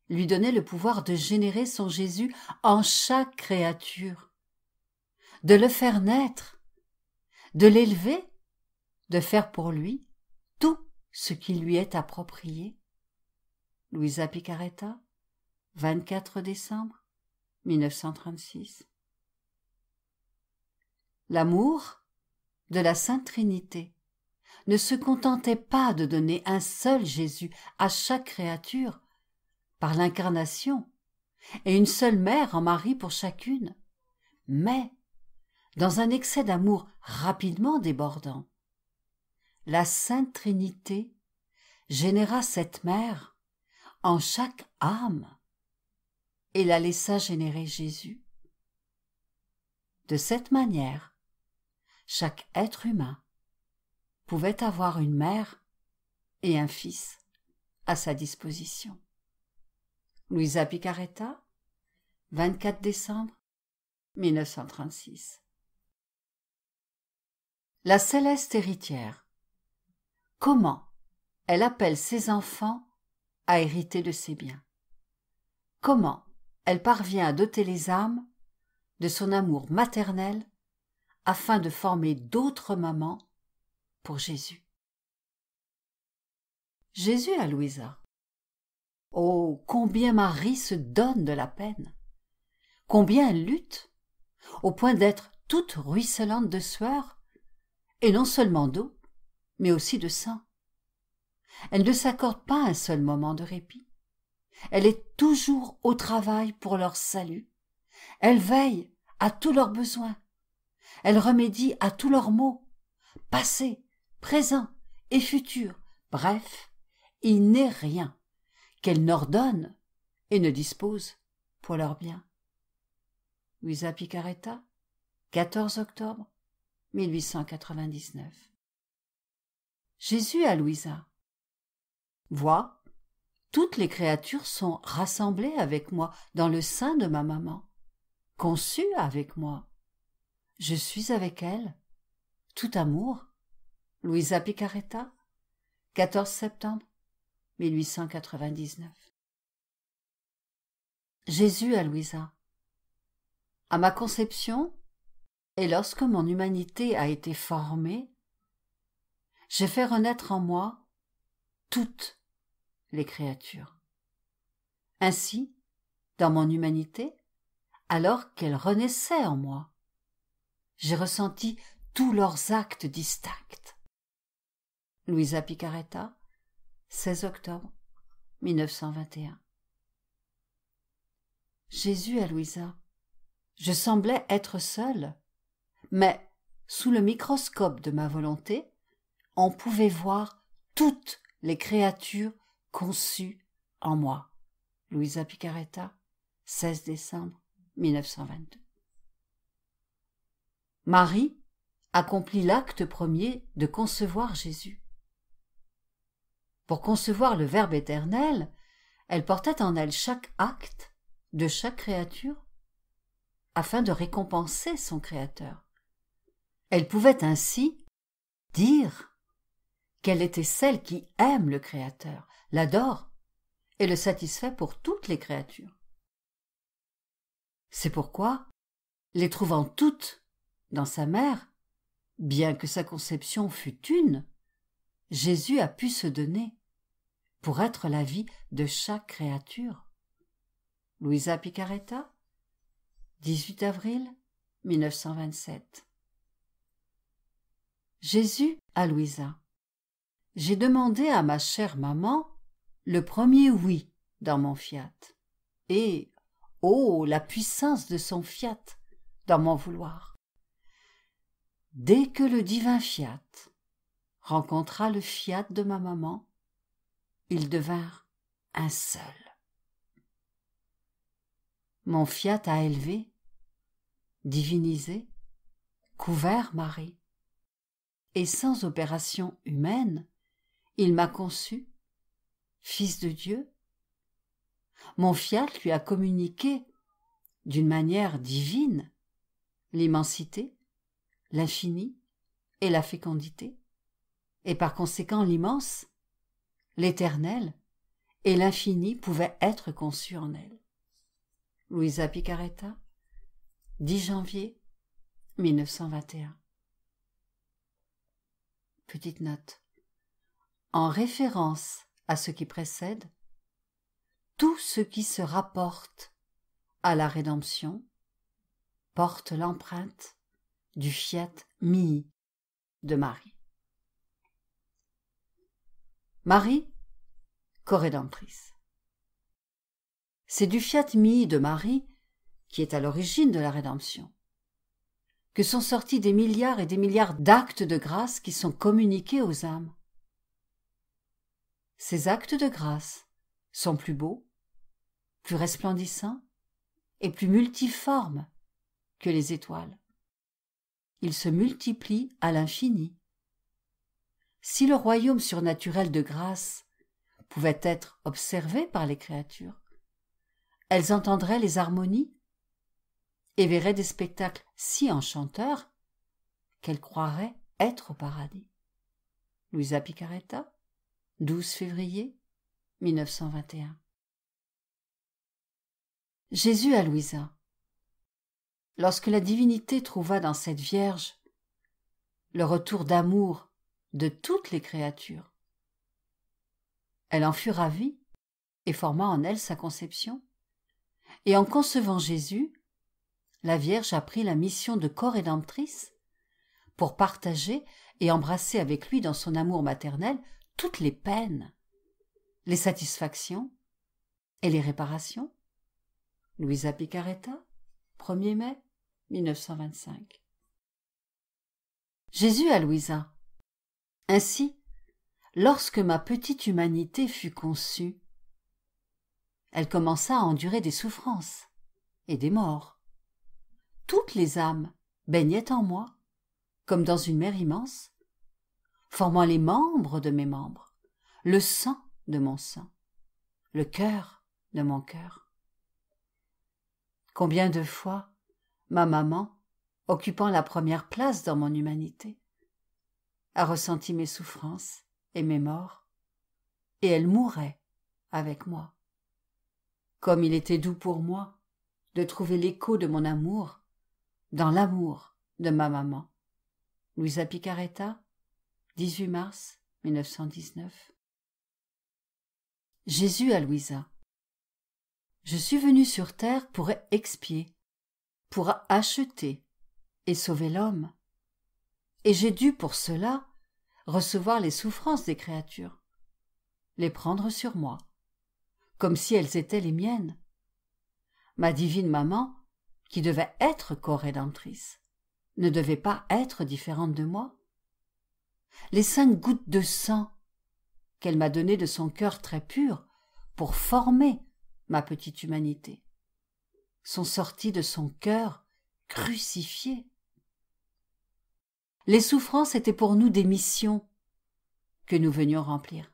lui donnait le pouvoir de générer son Jésus en chaque créature, de le faire naître, de l'élever de faire pour lui tout ce qui lui est approprié. Louisa Picaretta, 24 décembre 1936. L'amour de la Sainte Trinité ne se contentait pas de donner un seul Jésus à chaque créature par l'incarnation et une seule mère en mari pour chacune, mais dans un excès d'amour rapidement débordant, la Sainte Trinité généra cette mère en chaque âme et la laissa générer Jésus. De cette manière, chaque être humain pouvait avoir une mère et un fils à sa disposition. Louisa Picaretta, 24 décembre 1936. La céleste héritière Comment elle appelle ses enfants à hériter de ses biens Comment elle parvient à doter les âmes de son amour maternel afin de former d'autres mamans pour Jésus Jésus à Louisa. Oh, combien Marie se donne de la peine Combien elle lutte Au point d'être toute ruisselante de sueur, et non seulement d'eau, mais aussi de sang. Elle ne s'accorde pas un seul moment de répit. Elle est toujours au travail pour leur salut. Elle veille à tous leurs besoins. Elle remédie à tous leurs maux, passés, présents et futurs. Bref, il n'est rien qu'elle n'ordonne et ne dispose pour leur bien. Luisa Picaretta, 14 octobre 1899. Jésus à Louisa. Vois, toutes les créatures sont rassemblées avec moi dans le sein de ma maman, conçues avec moi. Je suis avec elle. Tout amour. Louisa Picaretta, 14 septembre 1899. Jésus à Louisa. À ma conception, et lorsque mon humanité a été formée, j'ai fait renaître en moi toutes les créatures. Ainsi, dans mon humanité, alors qu'elles renaissaient en moi, j'ai ressenti tous leurs actes distincts. Louisa Picaretta, 16 octobre 1921. Jésus à Louisa. Je semblais être seule, mais sous le microscope de ma volonté, on pouvait voir toutes les créatures conçues en moi. Louisa Picaretta, 16 décembre 1922. Marie accomplit l'acte premier de concevoir Jésus. Pour concevoir le Verbe éternel, elle portait en elle chaque acte de chaque créature afin de récompenser son Créateur. Elle pouvait ainsi dire qu'elle était celle qui aime le Créateur, l'adore et le satisfait pour toutes les créatures. C'est pourquoi, les trouvant toutes dans sa mère, bien que sa conception fût une, Jésus a pu se donner pour être la vie de chaque créature. Louisa Picaretta, 18 avril 1927. Jésus à Louisa j'ai demandé à ma chère maman le premier oui dans mon fiat. Et, oh, la puissance de son fiat dans mon vouloir. Dès que le divin fiat rencontra le fiat de ma maman, ils devinrent un seul. Mon fiat a élevé, divinisé, couvert Marie, et sans opération humaine, il m'a conçu, fils de Dieu. Mon fiat lui a communiqué, d'une manière divine, l'immensité, l'infini et la fécondité, et par conséquent l'immense, l'éternel et l'infini pouvaient être conçus en elle. Louisa Picaretta, 10 janvier 1921. Petite note en référence à ce qui précède, tout ce qui se rapporte à la rédemption porte l'empreinte du fiat mi de Marie. Marie, corédemptrice. C'est du fiat mi de Marie qui est à l'origine de la rédemption, que sont sortis des milliards et des milliards d'actes de grâce qui sont communiqués aux âmes ces actes de grâce sont plus beaux, plus resplendissants et plus multiformes que les étoiles. Ils se multiplient à l'infini. Si le royaume surnaturel de grâce pouvait être observé par les créatures, elles entendraient les harmonies et verraient des spectacles si enchanteurs qu'elles croiraient être au paradis. Luisa Picaretta 12 février 1921. Jésus à Louisa. Lorsque la divinité trouva dans cette Vierge le retour d'amour de toutes les créatures, elle en fut ravie et forma en elle sa conception. Et en concevant Jésus, la Vierge apprit la mission de co-rédemptrice pour partager et embrasser avec lui dans son amour maternel toutes les peines, les satisfactions et les réparations. Louisa Picaretta, 1er mai 1925. Jésus à Louisa. Ainsi, lorsque ma petite humanité fut conçue, elle commença à endurer des souffrances et des morts. Toutes les âmes baignaient en moi, comme dans une mer immense, formant les membres de mes membres, le sang de mon sang, le cœur de mon cœur. Combien de fois ma maman, occupant la première place dans mon humanité, a ressenti mes souffrances et mes morts, et elle mourait avec moi. Comme il était doux pour moi de trouver l'écho de mon amour dans l'amour de ma maman. Louisa Picaretta, 18 mars 1919 Jésus à Louisa Je suis venu sur terre pour expier, pour acheter et sauver l'homme. Et j'ai dû pour cela recevoir les souffrances des créatures, les prendre sur moi, comme si elles étaient les miennes. Ma divine maman, qui devait être corédentrice ne devait pas être différente de moi les cinq gouttes de sang qu'elle m'a données de son cœur très pur pour former ma petite humanité, sont sorties de son cœur crucifié. Les souffrances étaient pour nous des missions que nous venions remplir.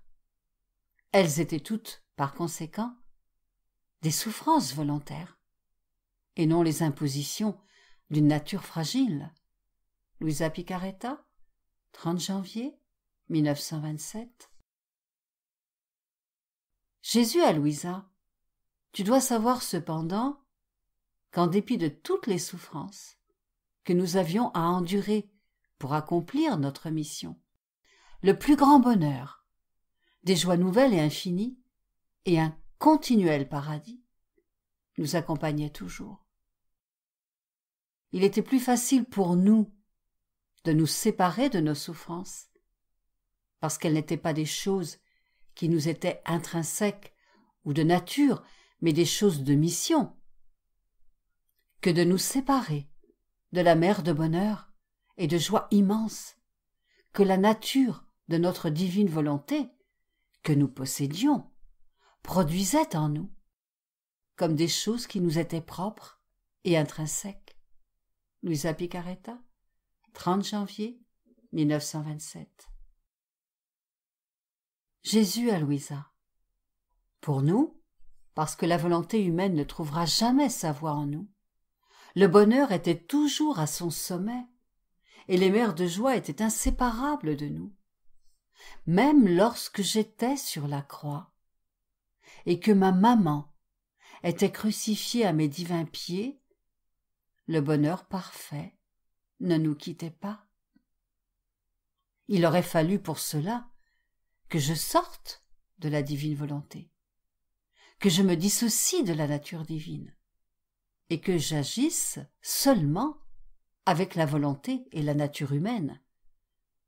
Elles étaient toutes, par conséquent, des souffrances volontaires, et non les impositions d'une nature fragile. Louisa Picaretta 30 janvier 1927 Jésus à Louisa Tu dois savoir cependant qu'en dépit de toutes les souffrances que nous avions à endurer pour accomplir notre mission, le plus grand bonheur, des joies nouvelles et infinies, et un continuel paradis, nous accompagnaient toujours. Il était plus facile pour nous de nous séparer de nos souffrances, parce qu'elles n'étaient pas des choses qui nous étaient intrinsèques ou de nature, mais des choses de mission, que de nous séparer de la mer de bonheur et de joie immense, que la nature de notre divine volonté, que nous possédions, produisait en nous, comme des choses qui nous étaient propres et intrinsèques. Luisa Picaretta 30 janvier 1927. Jésus à Louisa. Pour nous, parce que la volonté humaine ne trouvera jamais sa voie en nous, le bonheur était toujours à son sommet, et les mers de joie étaient inséparables de nous. Même lorsque j'étais sur la croix, et que ma maman était crucifiée à mes divins pieds, le bonheur parfait ne nous quittait pas. Il aurait fallu pour cela que je sorte de la divine volonté, que je me dissocie de la nature divine, et que j'agisse seulement avec la volonté et la nature humaine.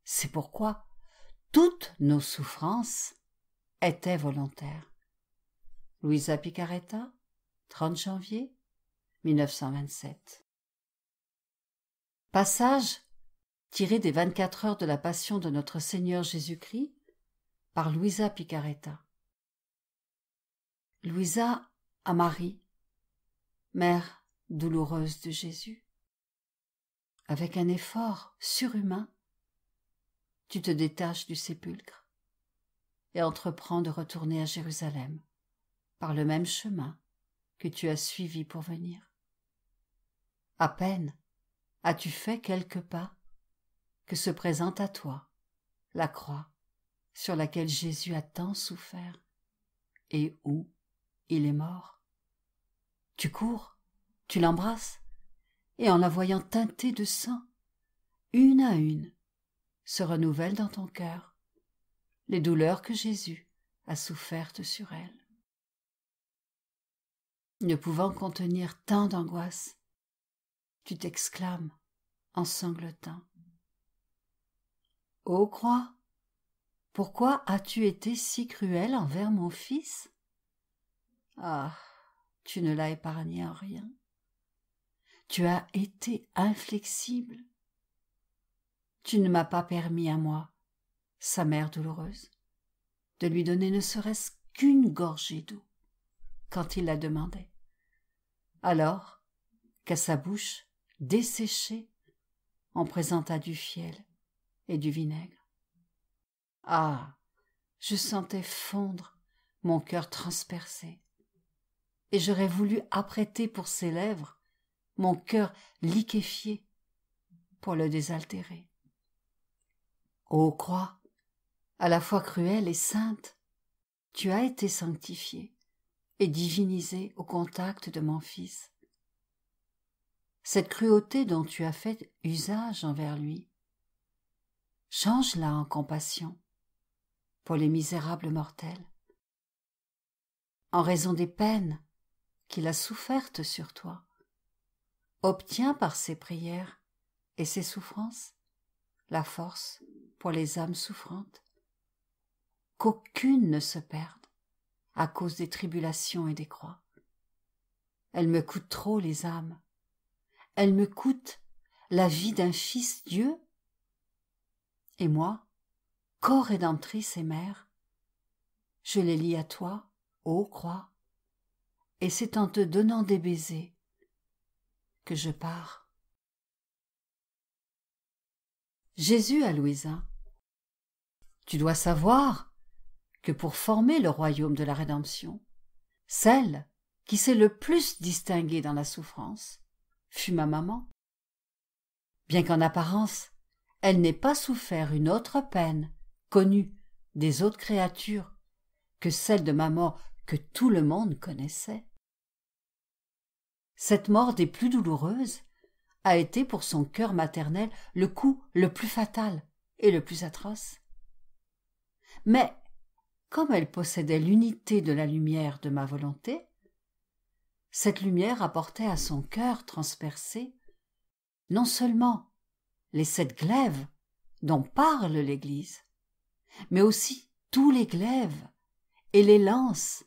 C'est pourquoi toutes nos souffrances étaient volontaires. Louisa Picaretta, 30 janvier 1927 Passage tiré des 24 heures de la Passion de notre Seigneur Jésus-Christ par Louisa Picaretta. Louisa à Marie, mère douloureuse de Jésus. Avec un effort surhumain, tu te détaches du sépulcre et entreprends de retourner à Jérusalem par le même chemin que tu as suivi pour venir. À peine as-tu fait quelques pas que se présente à toi la croix sur laquelle Jésus a tant souffert et où il est mort. Tu cours, tu l'embrasses, et en la voyant teintée de sang, une à une, se renouvellent dans ton cœur les douleurs que Jésus a souffertes sur elle. Ne pouvant contenir tant d'angoisses tu t'exclames en sanglotant ô croix pourquoi as-tu été si cruel envers mon fils ah tu ne l'as épargné en rien tu as été inflexible tu ne m'as pas permis à moi sa mère douloureuse de lui donner ne serait-ce qu'une gorgée d'eau quand il la demandait alors qu'à sa bouche Desséché, en présenta du fiel et du vinaigre. Ah Je sentais fondre mon cœur transpercé. Et j'aurais voulu apprêter pour ses lèvres mon cœur liquéfié pour le désaltérer. Ô croix, à la fois cruelle et sainte, tu as été sanctifiée et divinisée au contact de mon Fils cette cruauté dont tu as fait usage envers lui. Change-la en compassion pour les misérables mortels, en raison des peines qu'il a souffertes sur toi. Obtiens par ses prières et ses souffrances la force pour les âmes souffrantes, qu'aucune ne se perde à cause des tribulations et des croix. Elles me coûtent trop les âmes elle me coûte la vie d'un fils Dieu Et moi, corps rédemptrice et mère, je les lis à toi, ô croix, et c'est en te donnant des baisers que je pars. Jésus à Louisa. Tu dois savoir que pour former le royaume de la rédemption, celle qui s'est le plus distinguée dans la souffrance, fut ma maman. Bien qu'en apparence, elle n'ait pas souffert une autre peine, connue des autres créatures, que celle de ma mort que tout le monde connaissait. Cette mort des plus douloureuses a été pour son cœur maternel le coup le plus fatal et le plus atroce. Mais comme elle possédait l'unité de la lumière de ma volonté, cette lumière apportait à son cœur transpercé non seulement les sept glaives dont parle l'Église, mais aussi tous les glaives et les lances,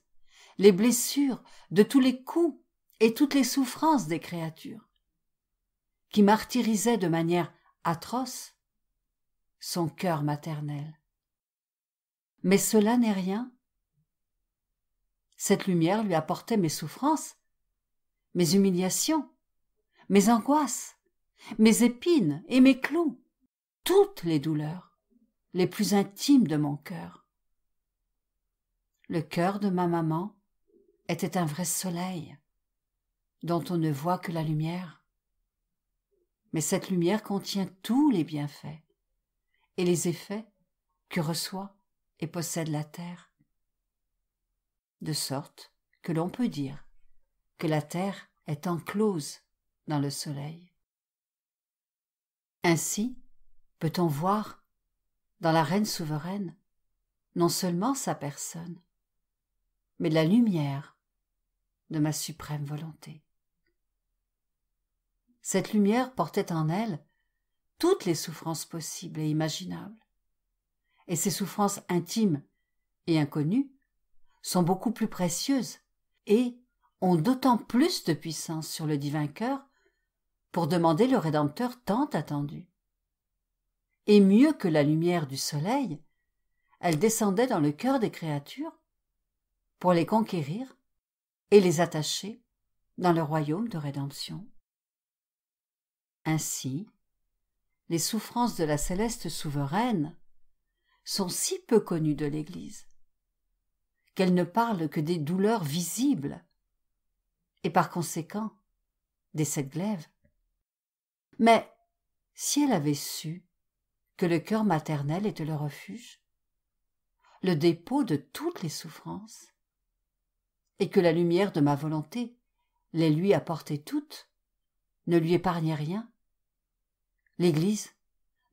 les blessures de tous les coups et toutes les souffrances des créatures, qui martyrisaient de manière atroce son cœur maternel. Mais cela n'est rien. Cette lumière lui apportait mes souffrances mes humiliations, mes angoisses, mes épines et mes clous, toutes les douleurs, les plus intimes de mon cœur. Le cœur de ma maman était un vrai soleil, dont on ne voit que la lumière. Mais cette lumière contient tous les bienfaits et les effets que reçoit et possède la terre. De sorte que l'on peut dire que la terre est enclose dans le soleil. Ainsi, peut-on voir, dans la reine souveraine, non seulement sa personne, mais la lumière de ma suprême volonté. Cette lumière portait en elle toutes les souffrances possibles et imaginables. Et ces souffrances intimes et inconnues sont beaucoup plus précieuses et ont d'autant plus de puissance sur le divin cœur pour demander le Rédempteur tant attendu. Et mieux que la lumière du soleil, elle descendait dans le cœur des créatures pour les conquérir et les attacher dans le royaume de rédemption. Ainsi, les souffrances de la céleste souveraine sont si peu connues de l'Église qu'elles ne parlent que des douleurs visibles et par conséquent des sept glaives. Mais si elle avait su que le cœur maternel était le refuge, le dépôt de toutes les souffrances, et que la lumière de ma volonté les lui apportait toutes, ne lui épargnait rien, l'Église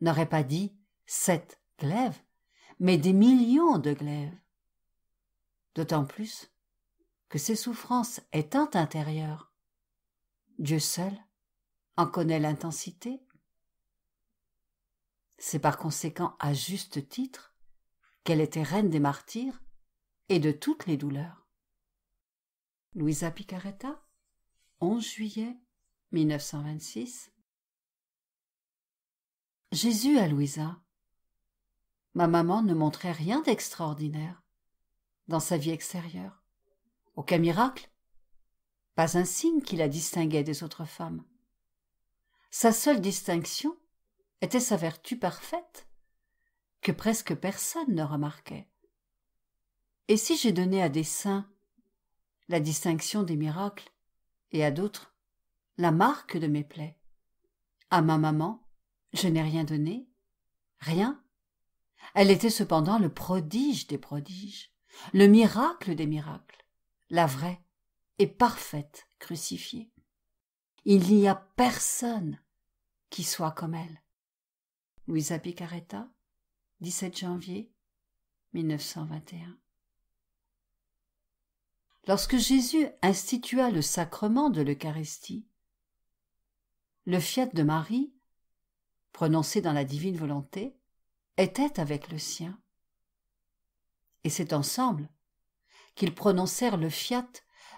n'aurait pas dit sept glaives, mais des millions de glaives. D'autant plus que ces souffrances étant intérieures, Dieu seul en connaît l'intensité. C'est par conséquent à juste titre qu'elle était reine des martyrs et de toutes les douleurs. Louisa Picaretta, 11 juillet 1926. Jésus à Louisa. Ma maman ne montrait rien d'extraordinaire dans sa vie extérieure aucun miracle pas un signe qui la distinguait des autres femmes sa seule distinction était sa vertu parfaite que presque personne ne remarquait et si j'ai donné à des saints la distinction des miracles et à d'autres la marque de mes plaies à ma maman je n'ai rien donné rien elle était cependant le prodige des prodiges le miracle des miracles la vraie et parfaite crucifiée. Il n'y a personne qui soit comme elle. Louisa Picaretta, 17 janvier 1921. Lorsque Jésus institua le sacrement de l'Eucharistie, le fiat de Marie, prononcé dans la divine volonté, était avec le sien. Et c'est ensemble qu'ils prononcèrent le fiat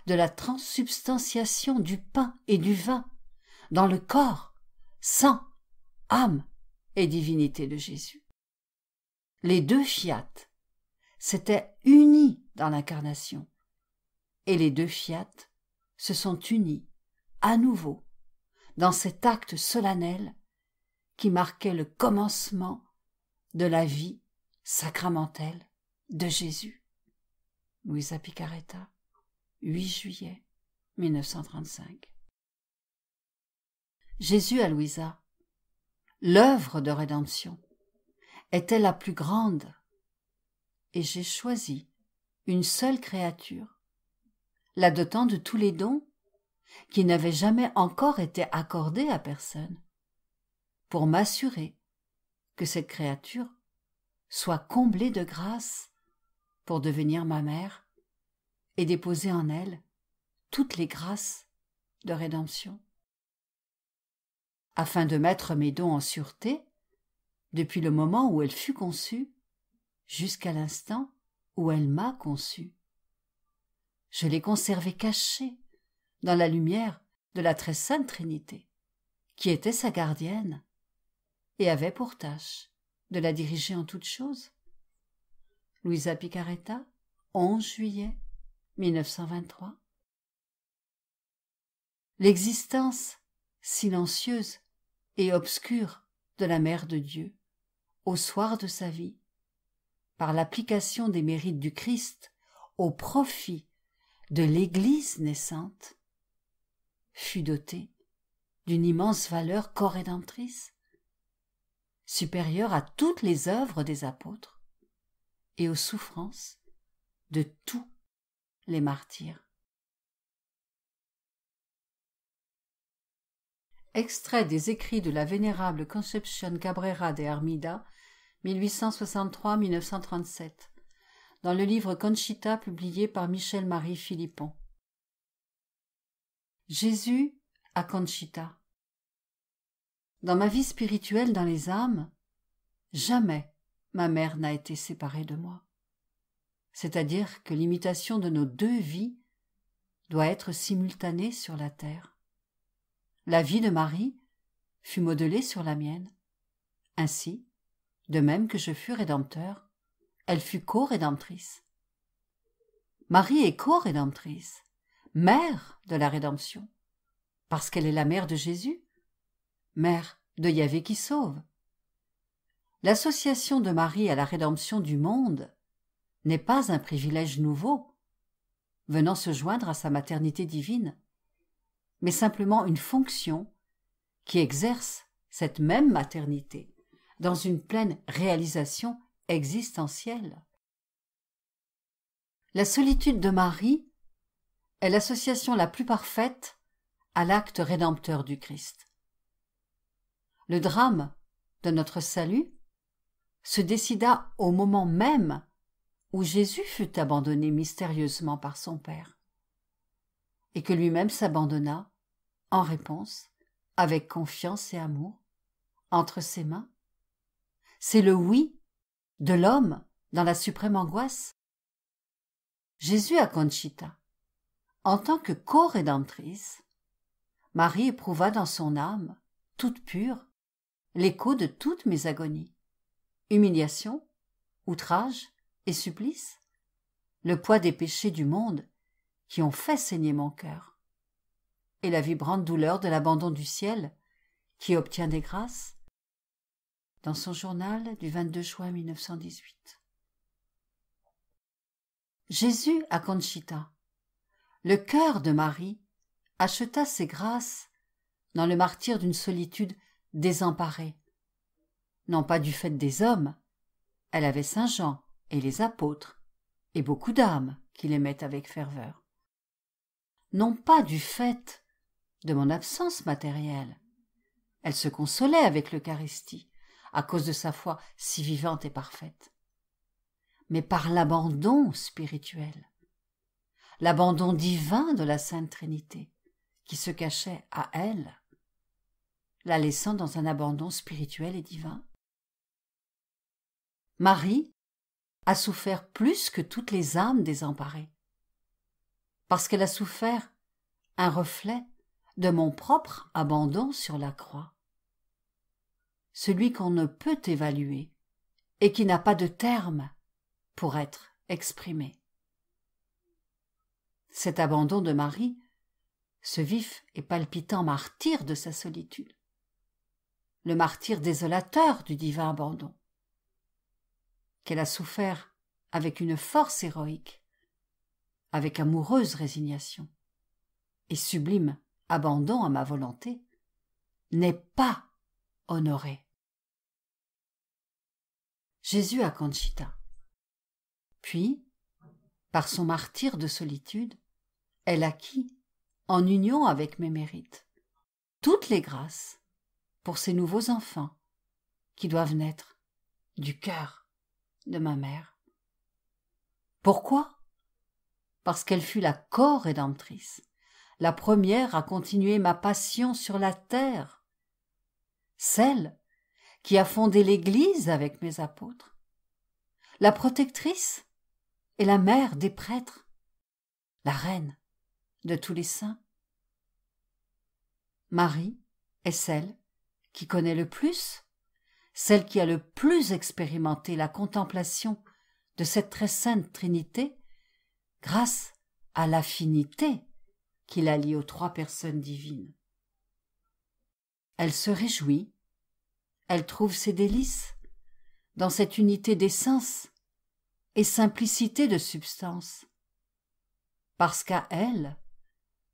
de la transsubstantiation du pain et du vin dans le corps, sang, âme et divinité de Jésus. Les deux fiats s'étaient unis dans l'incarnation et les deux fiats se sont unis à nouveau dans cet acte solennel qui marquait le commencement de la vie sacramentelle de Jésus. Louisa Picaretta, 8 juillet 1935. Jésus à Louisa, l'œuvre de rédemption, était la plus grande, et j'ai choisi une seule créature, la dotant de tous les dons qui n'avaient jamais encore été accordés à personne, pour m'assurer que cette créature soit comblée de grâce pour devenir ma mère et déposer en elle toutes les grâces de rédemption. Afin de mettre mes dons en sûreté, depuis le moment où elle fut conçue, jusqu'à l'instant où elle m'a conçue. Je l'ai conservée cachée dans la lumière de la très sainte Trinité, qui était sa gardienne et avait pour tâche de la diriger en toutes choses. Luisa Picaretta, 11 juillet 1923. L'existence silencieuse et obscure de la Mère de Dieu, au soir de sa vie, par l'application des mérites du Christ au profit de l'Église naissante, fut dotée d'une immense valeur corédentrice, supérieure à toutes les œuvres des apôtres et aux souffrances de tous les martyrs. Extrait des écrits de la vénérable Concepción Cabrera de Armida, 1863-1937, dans le livre Conchita publié par Michel-Marie Philippon. Jésus à Conchita. Dans ma vie spirituelle dans les âmes, jamais ma mère n'a été séparée de moi. C'est-à-dire que l'imitation de nos deux vies doit être simultanée sur la terre. La vie de Marie fut modelée sur la mienne. Ainsi, de même que je fus rédempteur, elle fut co-rédemptrice. Marie est co-rédemptrice, mère de la rédemption, parce qu'elle est la mère de Jésus, mère de Yahvé qui sauve, l'association de Marie à la rédemption du monde n'est pas un privilège nouveau, venant se joindre à sa maternité divine, mais simplement une fonction qui exerce cette même maternité dans une pleine réalisation existentielle. La solitude de Marie est l'association la plus parfaite à l'acte rédempteur du Christ. Le drame de notre salut se décida au moment même où Jésus fut abandonné mystérieusement par son Père, et que lui-même s'abandonna, en réponse, avec confiance et amour, entre ses mains. C'est le oui de l'homme dans la suprême angoisse. Jésus à Conchita, en tant que co-rédemptrice, Marie éprouva dans son âme, toute pure, l'écho de toutes mes agonies humiliation, outrage et supplice, le poids des péchés du monde qui ont fait saigner mon cœur, et la vibrante douleur de l'abandon du ciel qui obtient des grâces, dans son journal du 22 juin 1918. Jésus à Conchita, le cœur de Marie, acheta ses grâces dans le martyre d'une solitude désemparée, non pas du fait des hommes. Elle avait saint Jean et les apôtres, et beaucoup d'âmes qui l'aimaient avec ferveur. Non pas du fait de mon absence matérielle. Elle se consolait avec l'Eucharistie, à cause de sa foi si vivante et parfaite, mais par l'abandon spirituel, l'abandon divin de la Sainte Trinité, qui se cachait à elle, la laissant dans un abandon spirituel et divin. Marie a souffert plus que toutes les âmes désemparées. Parce qu'elle a souffert un reflet de mon propre abandon sur la croix. Celui qu'on ne peut évaluer et qui n'a pas de terme pour être exprimé. Cet abandon de Marie, ce vif et palpitant martyr de sa solitude, le martyr désolateur du divin abandon qu'elle a souffert avec une force héroïque, avec amoureuse résignation et sublime abandon à ma volonté, n'est pas honorée. Jésus a Conchita. Puis, par son martyr de solitude, elle acquit, en union avec mes mérites, toutes les grâces pour ces nouveaux enfants qui doivent naître du cœur de ma mère. Pourquoi Parce qu'elle fut la corps rédemptrice la première à continuer ma passion sur la terre, celle qui a fondé l'Église avec mes apôtres, la protectrice et la mère des prêtres, la reine de tous les saints. Marie est celle qui connaît le plus celle qui a le plus expérimenté la contemplation de cette très sainte Trinité, grâce à l'affinité qui la lie aux trois personnes divines. Elle se réjouit, elle trouve ses délices dans cette unité d'essence et simplicité de substance, parce qu'à elle,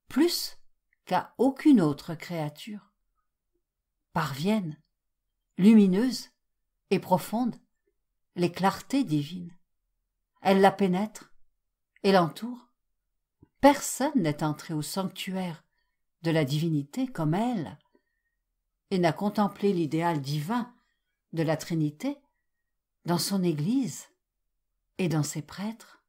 plus qu'à aucune autre créature, parviennent lumineuse et profonde, les clartés divines. Elle la pénètre et l'entoure. Personne n'est entré au sanctuaire de la divinité comme elle et n'a contemplé l'idéal divin de la Trinité dans son Église et dans ses prêtres.